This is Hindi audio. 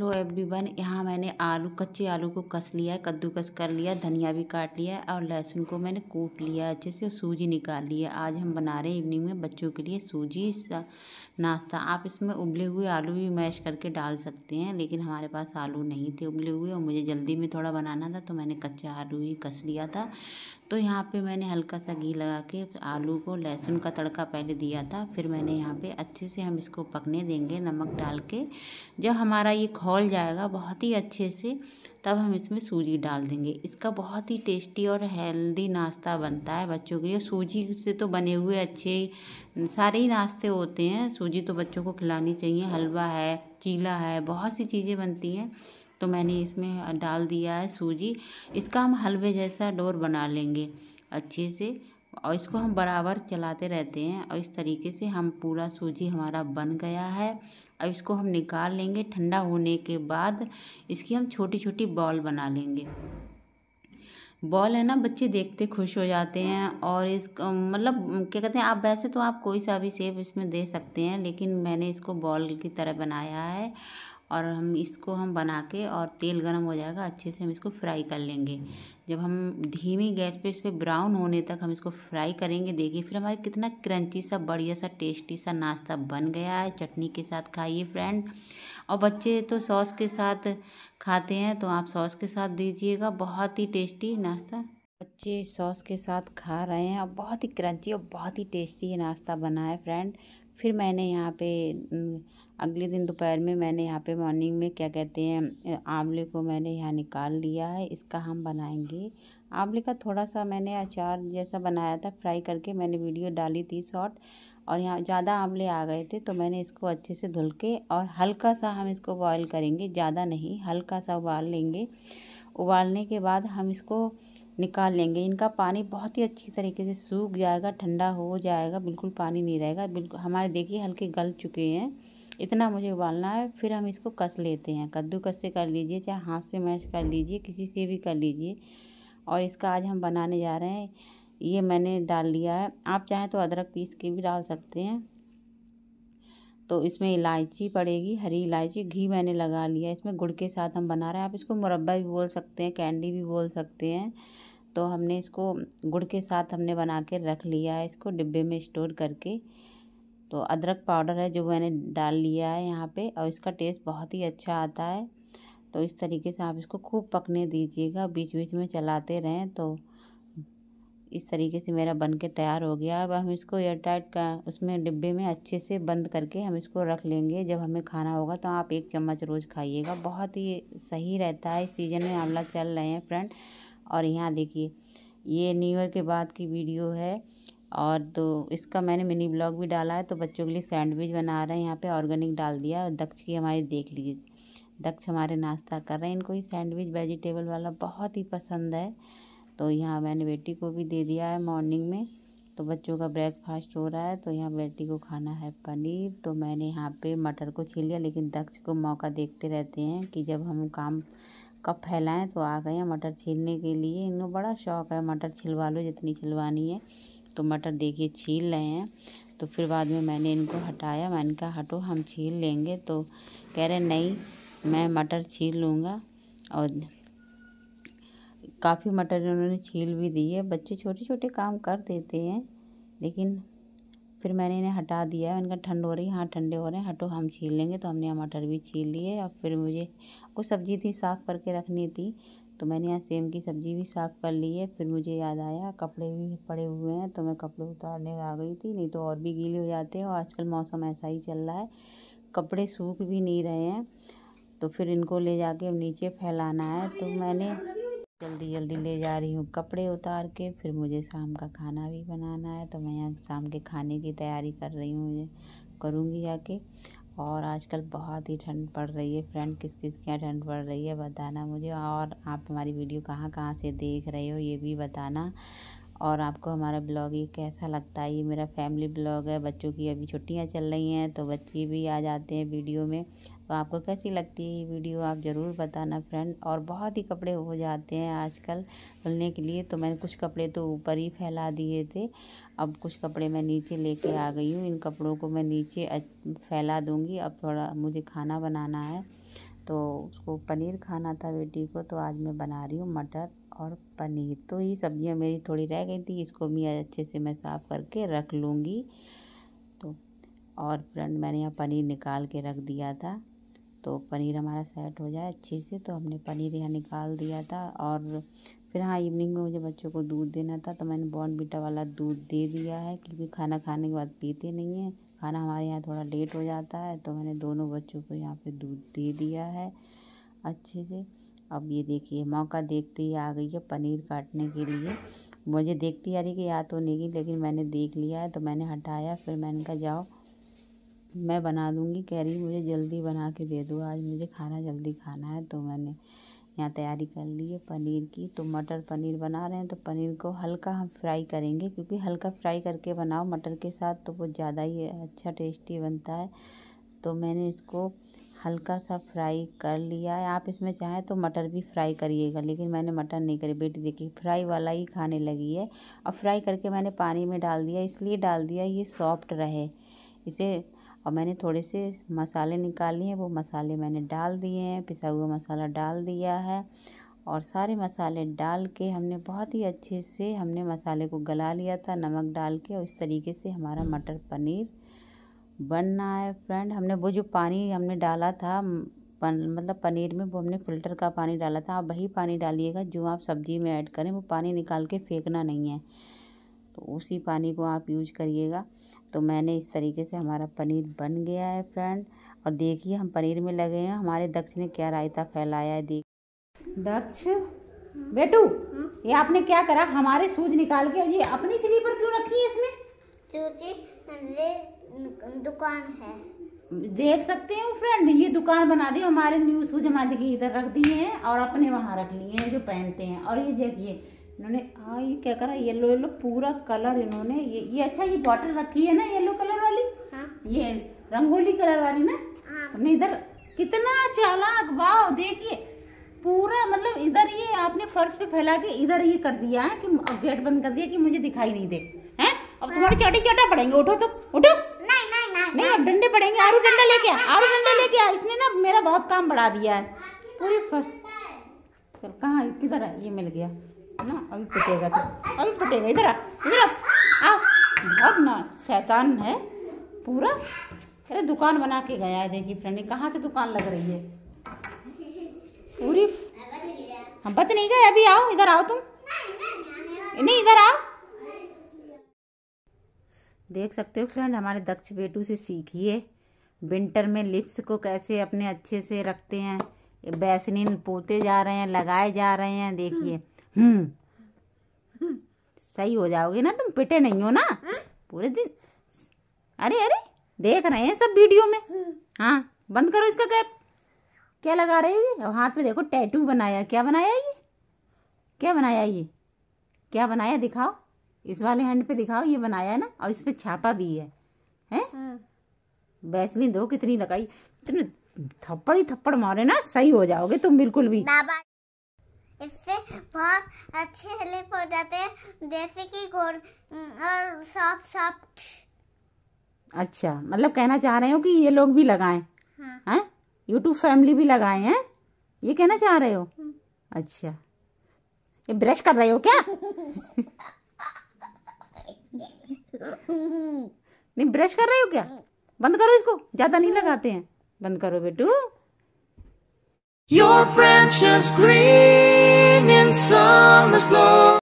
हेलो एवरीवन यहाँ मैंने आलू कच्चे आलू को कस लिया है कद्दूकस कर लिया धनिया भी काट लिया है और लहसुन को मैंने कूट लिया अच्छे से सूजी निकाल लिया आज हम बना रहे हैं इवनिंग में बच्चों के लिए सूजी नाश्ता आप इसमें उबले हुए आलू भी मैश करके डाल सकते हैं लेकिन हमारे पास आलू नहीं थे उबले हुए और मुझे जल्दी में थोड़ा बनाना था तो मैंने कच्चा आलू ही कस लिया था तो यहाँ पे मैंने हल्का सा घी लगा के आलू को लहसुन का तड़का पहले दिया था फिर मैंने यहाँ पे अच्छे से हम इसको पकने देंगे नमक डाल के जब हमारा ये खोल जाएगा बहुत ही अच्छे से तब हम इसमें सूजी डाल देंगे इसका बहुत ही टेस्टी और हेल्दी नाश्ता बनता है बच्चों के लिए सूजी से तो बने हुए अच्छे सारे ही नाश्ते होते हैं सूजी तो बच्चों को खिलानी चाहिए हलवा है चीला है बहुत सी चीज़ें बनती हैं तो मैंने इसमें डाल दिया है सूजी इसका हम हलवे जैसा डोर बना लेंगे अच्छे से और इसको हम बराबर चलाते रहते हैं और इस तरीके से हम पूरा सूजी हमारा बन गया है अब इसको हम निकाल लेंगे ठंडा होने के बाद इसकी हम छोटी छोटी बॉल बना लेंगे बॉल है ना बच्चे देखते खुश हो जाते हैं और इस मतलब क्या कहते हैं आप वैसे तो आप कोई सा भी सेप इसमें दे सकते हैं लेकिन मैंने इसको बॉल की तरह बनाया है और हम इसको हम बना के और तेल गर्म हो जाएगा अच्छे से हम इसको फ्राई कर लेंगे जब हम धीमी गैस पे इस पर ब्राउन होने तक हम इसको फ्राई करेंगे देखिए फिर हमारे कितना क्रंची सा बढ़िया सा टेस्टी सा नाश्ता बन गया है चटनी के साथ खाइए फ्रेंड और बच्चे तो सॉस के साथ खाते हैं तो आप सॉस के साथ दीजिएगा बहुत ही टेस्टी नाश्ता बच्चे सॉस के साथ खा रहे हैं और बहुत ही क्रंची और बहुत ही टेस्टी ये नाश्ता बना है फ्रेंड फिर मैंने यहाँ पे अगले दिन दोपहर में मैंने यहाँ पे मॉर्निंग में क्या कहते हैं आंवले को मैंने यहाँ निकाल लिया है इसका हम बनाएंगे आंवले का थोड़ा सा मैंने अचार जैसा बनाया था फ्राई करके मैंने वीडियो डाली थी शॉर्ट और यहाँ ज़्यादा आंवले आ गए थे तो मैंने इसको अच्छे से धुल के और हल्का सा हम इसको बॉयल करेंगे ज़्यादा नहीं हल्का सा उबाल लेंगे उबालने के बाद हम इसको निकाल लेंगे इनका पानी बहुत ही अच्छी तरीके से सूख जाएगा ठंडा हो जाएगा बिल्कुल पानी नहीं रहेगा बिल्कुल हमारे देखिए हल्के गल चुके हैं इतना मुझे उबालना है फिर हम इसको कस लेते हैं कद्दू कस से कर लीजिए चाहे हाथ से मैश कर लीजिए किसी से भी कर लीजिए और इसका आज हम बनाने जा रहे हैं ये मैंने डाल लिया है आप चाहें तो अदरक पीस के भी डाल सकते हैं तो इसमें इलायची पड़ेगी हरी इलायची घी मैंने लगा लिया इसमें गुड़ के साथ हम बना रहे हैं आप इसको मुरब्बा भी बोल सकते हैं कैंडी भी बोल सकते हैं तो हमने इसको गुड़ के साथ हमने बना के रख लिया है इसको डिब्बे में स्टोर करके तो अदरक पाउडर है जो मैंने डाल लिया है यहाँ पे और इसका टेस्ट बहुत ही अच्छा आता है तो इस तरीके से आप इसको खूब पकने दीजिएगा बीच बीच में चलाते रहें तो इस तरीके से मेरा बन के तैयार हो गया अब हम इसको एयरटाइट का उसमें डिब्बे में अच्छे से बंद करके हम इसको रख लेंगे जब हमें खाना होगा तो आप एक चम्मच रोज़ खाइएगा बहुत ही सही रहता है इस सीज़न में आंवला चल रहे हैं फ्रेंड और यहाँ देखिए ये न्यू ईयर के बाद की वीडियो है और तो इसका मैंने मिनी ब्लॉग भी डाला है तो बच्चों के लिए सैंडविच बना रहे हैं यहाँ पे ऑर्गेनिक डाल दिया और दक्ष की हमारी देख लीजिए दक्ष हमारे नाश्ता कर रहे हैं इनको ये सैंडविच वेजिटेबल वाला बहुत ही पसंद है तो यहाँ मैंने बेटी को भी दे दिया है मॉर्निंग में तो बच्चों का ब्रेकफास्ट हो रहा है तो यहाँ बेटी को खाना है पनीर तो मैंने यहाँ पे मटर को छील लिया लेकिन दक्ष को मौका देखते रहते हैं कि जब हम काम कब फैलाएं तो आ गए हैं मटर छीलने के लिए इनको बड़ा शौक है मटर छिलवा लो जितनी छिलवानी है तो मटर देखिए छील रहे हैं तो फिर बाद में मैंने इनको हटाया मैंने कहा हटो हम छील लेंगे तो कह रहे नहीं मैं मटर छील लूँगा और काफ़ी मटर उन्होंने छील भी दी है बच्चे छोटे छोटे काम कर देते हैं लेकिन फिर मैंने इन्हें हटा दिया है इनका ठंड हो रही है हाँ ठंडे हो रहे हैं हटो हम छील लेंगे तो हमने यहाँ मटर भी छील लिए और फिर मुझे कुछ सब्ज़ी थी साफ़ करके रखनी थी तो मैंने यहाँ सेम की सब्ज़ी भी साफ़ कर ली है फिर मुझे याद आया कपड़े भी पड़े हुए हैं तो मैं कपड़े उतारने आ गई थी नहीं तो और भी गीले हो जाते हैं और आजकल मौसम ऐसा ही चल रहा है कपड़े सूख भी नहीं रहे हैं तो फिर इनको ले जाके नीचे फैलाना है तो मैंने जल्दी जल्दी ले जा रही हूँ कपड़े उतार के फिर मुझे शाम का खाना भी बनाना है तो मैं यहाँ शाम के खाने की तैयारी कर रही हूँ करूँगी आके और आजकल बहुत ही ठंड पड़ रही है फ्रेंड किस किस के यहाँ ठंड पड़ रही है बताना मुझे और आप हमारी वीडियो कहाँ कहाँ से देख रहे हो ये भी बताना और आपको हमारा ब्लॉग ये कैसा लगता है ये मेरा फैमिली ब्लॉग है बच्चों की अभी छुट्टियां चल रही हैं तो बच्चे भी आ जाते हैं वीडियो में तो आपको कैसी लगती है ये वीडियो आप ज़रूर बताना फ्रेंड और बहुत ही कपड़े हो जाते हैं आजकल धुलने के लिए तो मैंने कुछ कपड़े तो ऊपर ही फैला दिए थे अब कुछ कपड़े मैं नीचे लेके आ गई हूँ इन कपड़ों को मैं नीचे फैला दूँगी अब थोड़ा मुझे खाना बनाना है तो उसको पनीर खाना था बेटी को तो आज मैं बना रही हूँ मटर और पनीर तो ये सब्ज़ियाँ मेरी थोड़ी रह गई थी इसको भी अच्छे से मैं साफ़ करके रख लूँगी तो और फ्रेंड मैंने यहाँ पनीर निकाल के रख दिया था तो पनीर हमारा सेट हो जाए अच्छे से तो हमने पनीर यहाँ निकाल दिया था और फिर हाँ इवनिंग में मुझे बच्चों को दूध देना था तो मैंने बॉर्नबीटा बीटा वाला दूध दे दिया है क्योंकि खाना खाने के बाद पीते नहीं हैं खाना हमारे यहाँ थोड़ा लेट हो जाता है तो मैंने दोनों बच्चों को यहाँ पे दूध दे दिया है अच्छे से अब ये देखिए मौका देखते ही आ गई है पनीर काटने के लिए मुझे देखती आ रही कि याद तो नहीं गई लेकिन मैंने देख लिया है तो मैंने हटाया फिर मैंने कहा जाओ मैं बना दूँगी कह रही मुझे जल्दी बना के दे दो आज मुझे खाना जल्दी खाना है तो मैंने यहाँ तैयारी कर ली है पनीर की तो मटर पनीर बना रहे हैं तो पनीर को हल्का हम फ्राई करेंगे क्योंकि हल्का फ्राई करके बनाओ मटर के साथ तो वो ज़्यादा ही अच्छा टेस्टी बनता है तो मैंने इसको हल्का सा फ्राई कर लिया है आप इसमें चाहें तो मटर भी फ्राई करिएगा लेकिन मैंने मटर नहीं करी बेटी देखिए फ्राई वाला ही खाने लगी है और फ्राई करके मैंने पानी में डाल दिया इसलिए डाल दिया ये सॉफ्ट रहे इसे और मैंने थोड़े से मसाले निकाले हैं वो मसाले मैंने डाल दिए हैं पिसा हुआ मसाला डाल दिया है और सारे मसाले डाल के हमने बहुत ही अच्छे से हमने मसाले को गला लिया था नमक डाल के और इस तरीके से हमारा मटर पनीर बन रहा है फ्रेंड हमने वो जो पानी हमने डाला था पन, मतलब पनीर में वो हमने फ़िल्टर का पानी डाला था आप वही पानी डालिएगा जो आप सब्ज़ी में ऐड करें वो पानी निकाल के फेंकना नहीं है तो उसी पानी को आप यूज करिएगा तो मैंने इस तरीके से हमारा पनीर बन गया है फ्रेंड और देखिए हम पनीर में लगे हैं हमारे दक्ष ने क्या रायता फैलाया है देख दक्ष बेटू ये आपने क्या करा हमारे सूज निकाल के ये अपनी स्लीपर क्यों रखी है इसमें दुकान है देख सकते हो फ्रेंड ये दुकान बना दी हमारे न्यू शूज हमारे देखिए इधर रख दिए हैं और अपने वहाँ रख लिए हैं जो पहनते हैं और ये देखिए इन्होंने हाँ ये क्या करा येलो येलो पूरा कलर इन्होंने ये ये अच्छा ये बॉटल रखी है ना येलो कलर वाली हाँ? ये रंगोली कलर वाली ना हाँ। हमने इधर कितना चालाक वाह देखिए पूरा मतलब इधर ये आपने फर्श पे फैला के इधर ये कर दिया है कि गेट बंद कर दिया कि मुझे दिखाई नहीं दे हैं अब तुम्हारे चाटे हाँ। चाटा पड़ेंगे उठो तुम उठो नहीं आप डंडे पड़ेंगे आरू डंडा लेके आ आरू डंडा लेके आ इसने ना मेरा बहुत काम बढ़ा दिया है पूरी फर चल कहाँ किधर है ये मिल गया ना अभी पिटेगा तो अभी पिटेगा इधर आ इधर आ बहुत ना शैतान है पूरा अरे दुकान बना के गया है देखिए फ्रेंड कहाँ से दुकान लग रही है पूरी हम बच नहीं गए अभी आओ इधर आओ तुम नहीं इधर आओ देख सकते हो फ्रेंड हमारे दक्ष बेटू से सीखिए विंटर में लिप्स को कैसे अपने अच्छे से रखते हैं वैसलिन पोते जा रहे हैं लगाए जा रहे हैं देखिए हम्म सही हो जाओगे ना तुम पिटे नहीं हो ना पूरे दिन अरे अरे देख रहे हैं सब वीडियो में हाँ बंद करो इसका कैप क्या लगा रहे हो ये हाथ पे देखो टैटू बनाया क्या बनाया ये क्या बनाया ये क्या बनाया दिखाओ इस वाले हैंड पे दिखाओ ये बनाया है ना और इस पे छापा भी है हैं हाँ। वैसलिन दो कितनी लगाई इतने थप्पड़ ही थप्पड़ मारे ना सही हो जाओगे तुम बिल्कुल भी बाबा इससे बहुत अच्छे हेल्प हो जाते हैं जैसे कि गोर और सॉफ्ट सॉफ्ट अच्छा मतलब कहना चाह रहे हो कि ये लोग भी लगाएं हाँ। हैं यूट्यूब फैमिली भी लगाए हैं ये कहना चाह रहे हो हम्म। अच्छा ये ब्रश कर रहे हो क्या नहीं ब्रश कर रहे हो क्या बंद करो इसको ज्यादा नहीं लगाते हैं बंद करो बेटू Your branches green in summer's glow